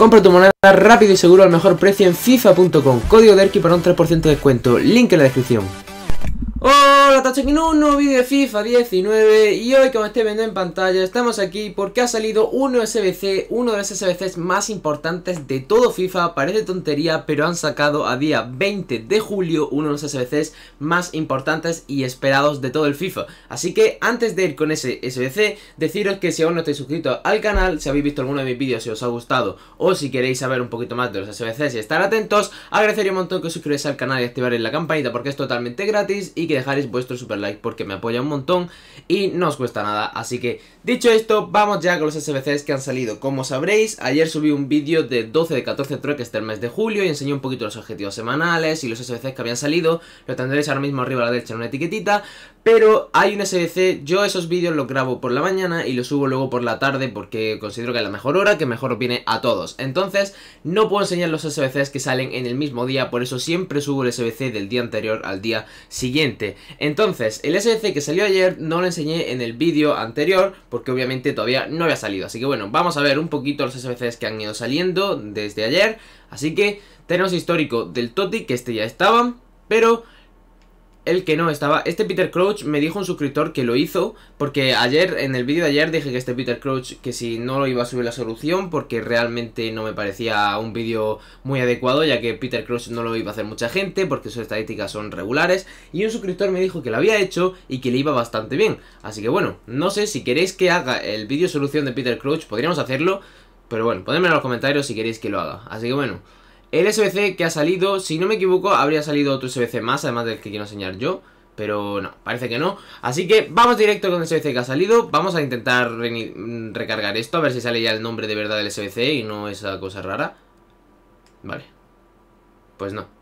Compra tu moneda rápido y seguro al mejor precio en FIFA.com. Código DERKI para un 3% de descuento. Link en la descripción. Hola, estamos aquí en un nuevo vídeo de FIFA 19 y hoy como esté viendo en pantalla estamos aquí porque ha salido uno SBC, uno de los SBCs más importantes de todo FIFA, parece tontería pero han sacado a día 20 de julio uno de los SBCs más importantes y esperados de todo el FIFA, así que antes de ir con ese SBC deciros que si aún no estáis suscritos al canal, si habéis visto alguno de mis vídeos, si os ha gustado o si queréis saber un poquito más de los SBCs y estar atentos, agradecería un montón que os suscribáis al canal y activaréis la campanita porque es totalmente gratis y que dejaréis vuestro super like porque me apoya un montón y no os cuesta nada. Así que, dicho esto, vamos ya con los SBCs que han salido. Como sabréis, ayer subí un vídeo de 12 de 14 trueques del mes de julio y enseñé un poquito los objetivos semanales y los SBCs que habían salido. Lo tendréis ahora mismo arriba a la derecha en una etiquetita. Pero hay un SBC, yo esos vídeos los grabo por la mañana y los subo luego por la tarde porque considero que es la mejor hora, que mejor viene a todos. Entonces, no puedo enseñar los SBCs que salen en el mismo día, por eso siempre subo el SBC del día anterior al día siguiente. Entonces, el SBC que salió ayer no lo enseñé en el vídeo anterior porque obviamente todavía no había salido. Así que bueno, vamos a ver un poquito los SBCs que han ido saliendo desde ayer. Así que tenemos histórico del Toti, que este ya estaba, pero el que no estaba. Este Peter Crouch me dijo un suscriptor que lo hizo, porque ayer, en el vídeo de ayer, dije que este Peter Crouch, que si no lo iba a subir la solución, porque realmente no me parecía un vídeo muy adecuado, ya que Peter Crouch no lo iba a hacer mucha gente, porque sus estadísticas son regulares, y un suscriptor me dijo que lo había hecho y que le iba bastante bien. Así que bueno, no sé si queréis que haga el vídeo solución de Peter Crouch, podríamos hacerlo, pero bueno, ponedme en los comentarios si queréis que lo haga. Así que bueno... El SBC que ha salido, si no me equivoco, habría salido otro SBC más, además del que quiero enseñar yo. Pero no, parece que no. Así que vamos directo con el SBC que ha salido. Vamos a intentar recargar esto, a ver si sale ya el nombre de verdad del SBC y no esa cosa rara. Vale. Pues no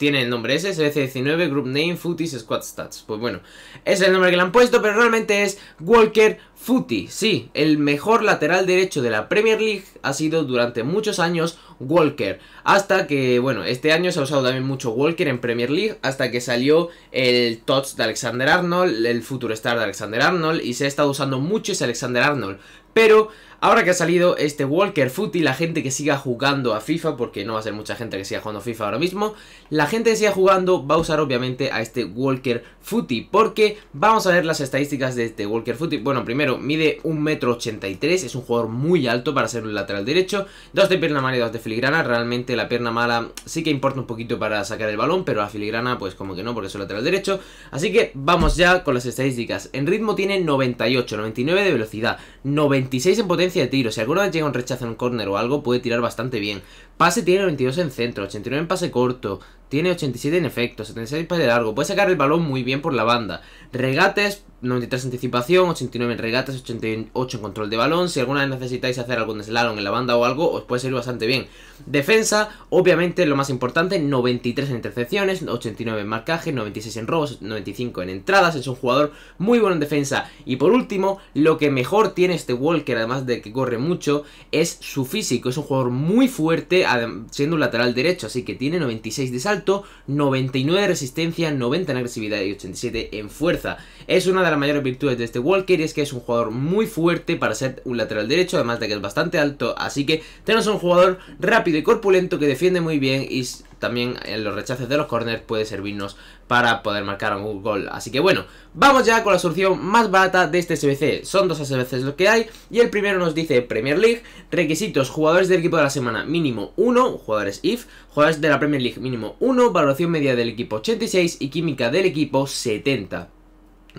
tiene el nombre ese, SC19 Group Name Footies Squad Stats. Pues bueno, es el nombre que le han puesto, pero realmente es Walker Footy. Sí, el mejor lateral derecho de la Premier League ha sido durante muchos años Walker. Hasta que, bueno, este año se ha usado también mucho Walker en Premier League, hasta que salió el Tots de Alexander Arnold, el Future Star de Alexander Arnold, y se ha estado usando mucho ese Alexander Arnold. Pero ahora que ha salido este Walker Footy, la gente que siga jugando a FIFA, porque no va a ser mucha gente que siga jugando a FIFA ahora mismo, la gente que siga jugando va a usar obviamente a este Walker Footy, porque vamos a ver las estadísticas de este Walker Footy. Bueno, primero, mide 1,83m, es un jugador muy alto para ser un lateral derecho, dos de pierna mala y dos de filigrana, realmente la pierna mala sí que importa un poquito para sacar el balón, pero la filigrana pues como que no, porque es un lateral derecho. Así que vamos ya con las estadísticas. En ritmo tiene 98, 99 de velocidad, 90 26 en potencia de tiro. Si alguna vez llega un rechazo en un corner o algo, puede tirar bastante bien. Pase tiene 92 en centro, 89 en pase corto, tiene 87 en efecto, 76 en pase largo. Puede sacar el balón muy bien por la banda. Regates, 93 en anticipación, 89 en regates, 88 en control de balón. Si alguna vez necesitáis hacer algún slalom en la banda o algo, os puede ser bastante bien. Defensa, obviamente lo más importante, 93 en intercepciones, 89 en marcaje, 96 en robos, 95 en entradas. Es un jugador muy bueno en defensa. Y por último, lo que mejor tiene este Walker, además de que corre mucho, es su físico. Es un jugador muy fuerte, siendo un lateral derecho, así que tiene 96 de salto, 99 de resistencia, 90 en agresividad y 87 en fuerza. Es una de las mayores virtudes de este Walker y es que es un jugador muy fuerte para ser un lateral derecho, además de que es bastante alto, así que tenemos un jugador rápido y corpulento que defiende muy bien y también en eh, los rechaces de los corners puede servirnos para poder marcar un gol. Así que bueno, vamos ya con la solución más barata de este SBC. Son dos SBCs lo que hay y el primero nos dice Premier League, requisitos, jugadores del equipo de la semana mínimo 1, jugadores IF, jugadores de la Premier League mínimo 1, valoración media del equipo 86 y química del equipo 70.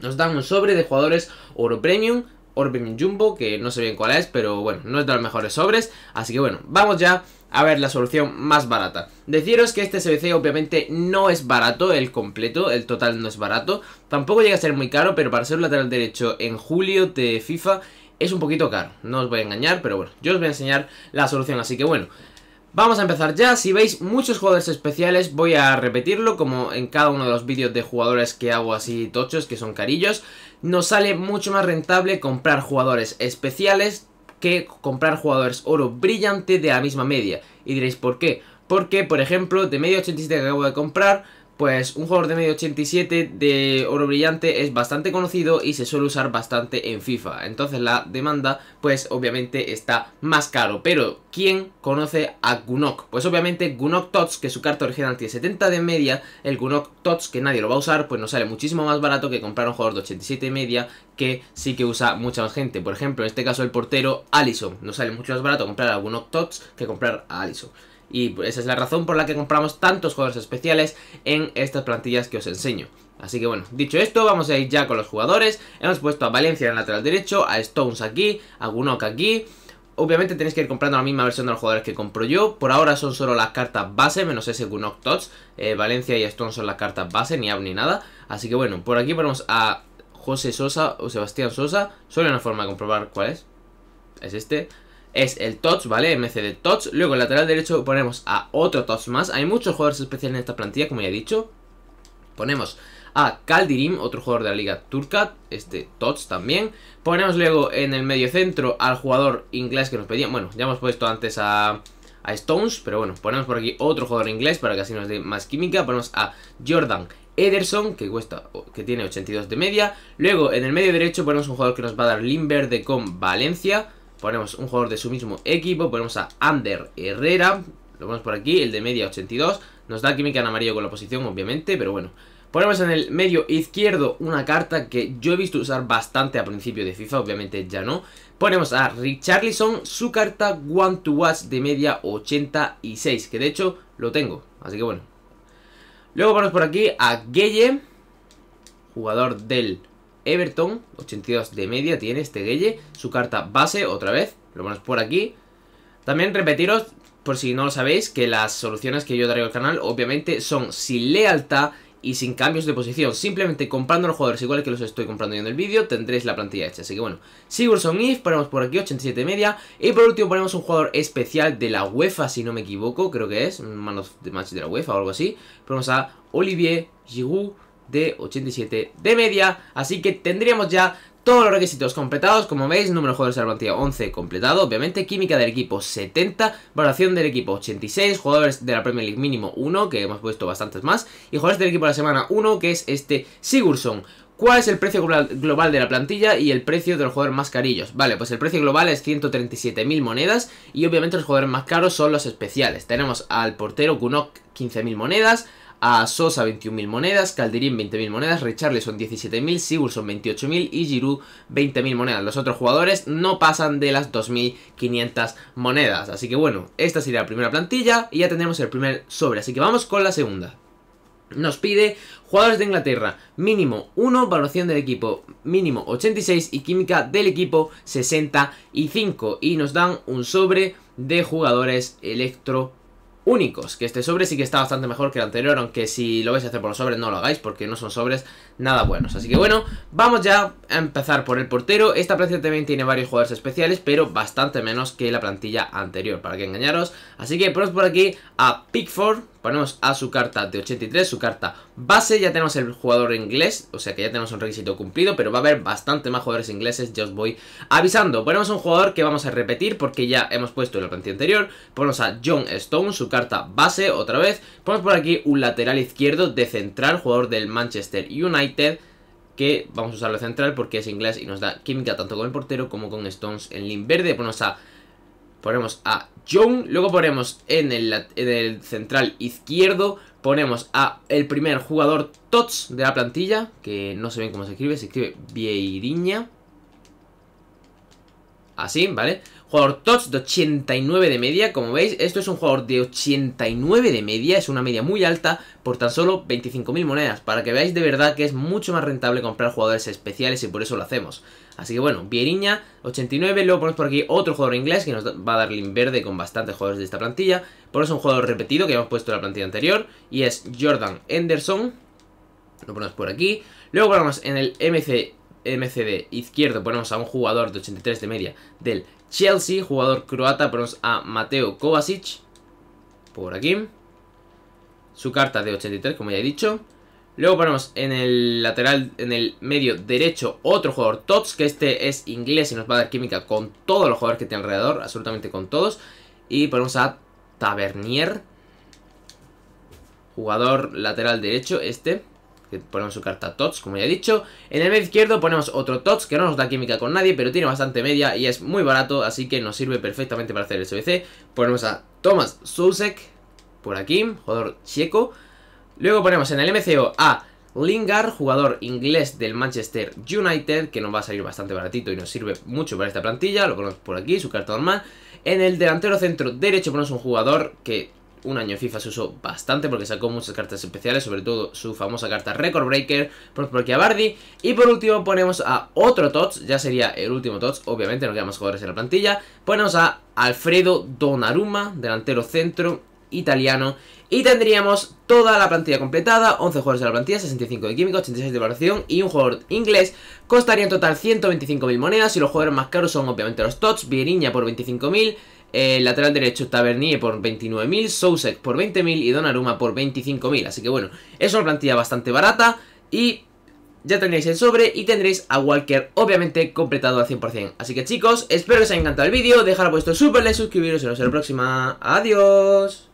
Nos dan un sobre de jugadores Oro Premium, Oro Premium Jumbo, que no sé bien cuál es, pero bueno, no es de los mejores sobres. Así que bueno, vamos ya a ver la solución más barata. Deciros que este SBC obviamente no es barato, el completo, el total no es barato. Tampoco llega a ser muy caro, pero para ser un lateral derecho en julio de FIFA es un poquito caro. No os voy a engañar, pero bueno, yo os voy a enseñar la solución. Así que bueno, Vamos a empezar ya, si veis muchos jugadores especiales voy a repetirlo como en cada uno de los vídeos de jugadores que hago así tochos, que son carillos Nos sale mucho más rentable comprar jugadores especiales que comprar jugadores oro brillante de la misma media. Y diréis, ¿por qué? Porque, por ejemplo, de media 87 que acabo de comprar, pues un jugador de medio 87 de oro brillante es bastante conocido y se suele usar bastante en FIFA. Entonces la demanda pues obviamente está más caro. Pero ¿quién conoce a Gunok? Pues obviamente Gunok Tots, que su carta original tiene 70 de media, el Gunok Tots que nadie lo va a usar pues nos sale muchísimo más barato que comprar un jugador de 87 de media que sí que usa mucha más gente. Por ejemplo, en este caso el portero Alison Nos sale mucho más barato comprar a Gunok Tots que comprar a Allison. Y esa es la razón por la que compramos tantos jugadores especiales en estas plantillas que os enseño. Así que bueno, dicho esto, vamos a ir ya con los jugadores. Hemos puesto a Valencia en el lateral derecho, a Stones aquí, a Gunok aquí... Obviamente tenéis que ir comprando la misma versión de los jugadores que compro yo. Por ahora son solo las cartas base, menos ese Gunok Tots. Eh, Valencia y Stones son las cartas base, ni ab ni nada. Así que bueno, por aquí ponemos a José Sosa o Sebastián Sosa. Solo hay una forma de comprobar cuál es. Es este es el Tots, ¿vale? MC de Tots. Luego en lateral derecho ponemos a otro Tots más. Hay muchos jugadores especiales en esta plantilla, como ya he dicho. Ponemos a Kaldirim, otro jugador de la liga turca, este Tots también. Ponemos luego en el medio centro al jugador inglés que nos pedían. Bueno, ya hemos puesto antes a, Stones, pero bueno, ponemos por aquí otro jugador inglés para que así nos dé más química. Ponemos a Jordan Ederson, que cuesta, que tiene 82 de media. Luego en el medio derecho ponemos un jugador que nos va a dar Limber de con Valencia. Ponemos un jugador de su mismo equipo. Ponemos a Ander Herrera. Lo ponemos por aquí, el de media 82. Nos da química en amarillo con la posición, obviamente, pero bueno. Ponemos en el medio izquierdo una carta que yo he visto usar bastante a principio de FIFA, obviamente ya no. Ponemos a Richarlison su carta One to Watch de media 86, que de hecho lo tengo, así que bueno. Luego ponemos por aquí a Gueye, jugador del Everton, 82 de media tiene este Gueye. Su carta base, otra vez, lo ponemos por aquí. También repetiros, por si no lo sabéis, que las soluciones que yo traigo al canal obviamente son sin lealtad y sin cambios de posición. Simplemente comprando los jugadores igual que los estoy comprando en el vídeo, tendréis la plantilla hecha. Así que bueno, Sigurdsson If, ponemos por aquí 87 de media. Y por último ponemos un jugador especial de la UEFA, si no me equivoco, creo que es, Manos de match de la UEFA o algo así. Ponemos a Olivier Giroud de 87 de media. Así que tendríamos ya todos los requisitos completados, como veis, número de jugadores de la plantilla 11 completado, obviamente, química del equipo 70, valoración del equipo 86, jugadores de la Premier League mínimo 1, que hemos puesto bastantes más, y jugadores del equipo de la semana 1, que es este Sigurdsson. ¿Cuál es el precio global de la plantilla y el precio de los jugadores más carillos? Vale, pues el precio global es 137.000 monedas y obviamente los jugadores más caros son los especiales. Tenemos al portero Kunok 15.000 monedas, a Sosa 21.000 monedas, Calderín 20.000 monedas, Richarlison 17.000, son 28.000 y Giroud 20.000 monedas. Los otros jugadores no pasan de las 2.500 monedas. Así que bueno, esta sería la primera plantilla y ya tendremos el primer sobre. Así que vamos con la segunda. Nos pide jugadores de Inglaterra, mínimo 1, valoración del equipo, mínimo 86 y química del equipo 65. Y nos dan un sobre de jugadores electro únicos, que este sobre sí que está bastante mejor que el anterior, aunque si lo vais a hacer por los sobres no lo hagáis porque no son sobres nada buenos. Así que bueno, vamos ya a empezar por el portero. Esta plantilla también tiene varios jugadores especiales, pero bastante menos que la plantilla anterior, para que engañaros. Así que pros por aquí a Pickford, Ponemos a su carta de 83, su carta base. Ya tenemos el jugador inglés, o sea que ya tenemos un requisito cumplido, pero va a haber bastante más jugadores ingleses, ya os voy avisando. Ponemos a un jugador que vamos a repetir porque ya hemos puesto en la plantilla anterior. Ponemos a John Stone, su carta base, otra vez. Ponemos por aquí un lateral izquierdo de central, jugador del Manchester United que vamos a usarlo central porque es inglés y nos da química tanto con el portero como con Stones en link verde. Ponemos a ponemos a Young, luego ponemos en el, en el central izquierdo, ponemos a el primer jugador Tots de la plantilla, que no sé bien cómo se escribe, se escribe Vieirinha. Así, ¿vale? Jugador touch de 89 de media, como veis, esto es un jugador de 89 de media, es una media muy alta por tan solo 25.000 monedas, para que veáis de verdad que es mucho más rentable comprar jugadores especiales y por eso lo hacemos. Así que bueno, Vieriña, 89, luego ponemos por aquí otro jugador inglés que nos va a dar link verde con bastantes jugadores de esta plantilla, ponemos un jugador repetido que hemos puesto en la plantilla anterior y es Jordan Henderson, lo ponemos por aquí, luego ponemos en el MC MCD izquierdo ponemos a un jugador de 83 de media del Chelsea, jugador croata ponemos a Mateo Kovacic, por aquí, su carta de 83 como ya he dicho, luego ponemos en el lateral, en el medio derecho otro jugador Tots, que este es inglés y nos va a dar química con todos los jugadores que tiene alrededor, absolutamente con todos, y ponemos a Tavernier, jugador lateral derecho este, ponemos su carta Tots, como ya he dicho. En el medio izquierdo ponemos otro Tots, que no nos da química con nadie, pero tiene bastante media y es muy barato, así que nos sirve perfectamente para hacer el SBC. Ponemos a Thomas Susek, por aquí, jugador checo. Luego ponemos en el MCO a Lingard, jugador inglés del Manchester United, que nos va a salir bastante baratito y nos sirve mucho para esta plantilla, lo ponemos por aquí, su carta normal. En el delantero centro derecho ponemos un jugador que un año FIFA se usó bastante porque sacó muchas cartas especiales, sobre todo su famosa carta Record Breaker, por a Bardi. Y por último ponemos a otro Tots, ya sería el último Tots, obviamente no quedamos más jugadores en la plantilla. Ponemos a Alfredo Donnarumma, delantero centro italiano. Y tendríamos toda la plantilla completada, 11 jugadores de la plantilla, 65 de Químico, 86 de valoración y un jugador inglés. Costaría en total 125.000 monedas y los jugadores más caros son obviamente los Tots, Vieriña por 25.000, eh, el lateral derecho Tavernier por 29.000, Sousek por 20.000 y Donnarumma por 25.000. Así que bueno, es una plantilla bastante barata y ya tendréis el sobre y tendréis a Walker obviamente completado al 100%. Así que chicos, espero que os haya encantado el vídeo, dejar vuestro super like, suscribiros y nos vemos en la próxima. Adiós.